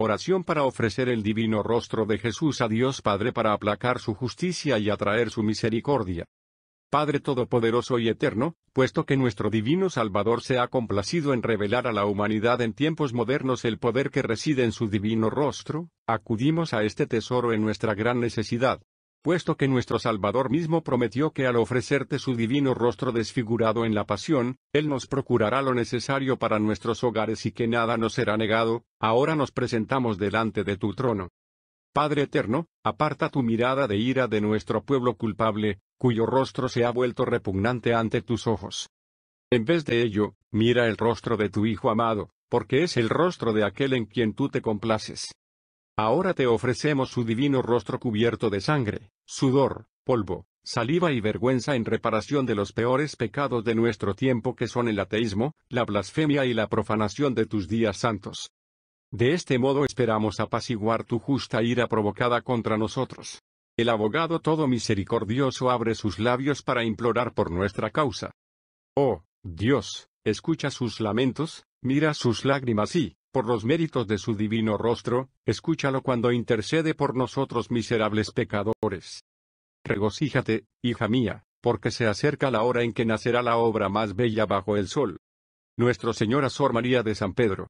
Oración para ofrecer el divino rostro de Jesús a Dios Padre para aplacar su justicia y atraer su misericordia. Padre Todopoderoso y Eterno, puesto que nuestro divino Salvador se ha complacido en revelar a la humanidad en tiempos modernos el poder que reside en su divino rostro, acudimos a este tesoro en nuestra gran necesidad puesto que nuestro Salvador mismo prometió que al ofrecerte su divino rostro desfigurado en la pasión, Él nos procurará lo necesario para nuestros hogares y que nada nos será negado, ahora nos presentamos delante de tu trono. Padre eterno, aparta tu mirada de ira de nuestro pueblo culpable, cuyo rostro se ha vuelto repugnante ante tus ojos. En vez de ello, mira el rostro de tu Hijo amado, porque es el rostro de aquel en quien tú te complaces. Ahora te ofrecemos su divino rostro cubierto de sangre, sudor, polvo, saliva y vergüenza en reparación de los peores pecados de nuestro tiempo que son el ateísmo, la blasfemia y la profanación de tus días santos. De este modo esperamos apaciguar tu justa ira provocada contra nosotros. El abogado todo misericordioso abre sus labios para implorar por nuestra causa. Oh, Dios, escucha sus lamentos, mira sus lágrimas y, por los méritos de su divino rostro, escúchalo cuando intercede por nosotros miserables pecadores. Regocíjate, hija mía, porque se acerca la hora en que nacerá la obra más bella bajo el sol. Nuestro Señor Sor María de San Pedro.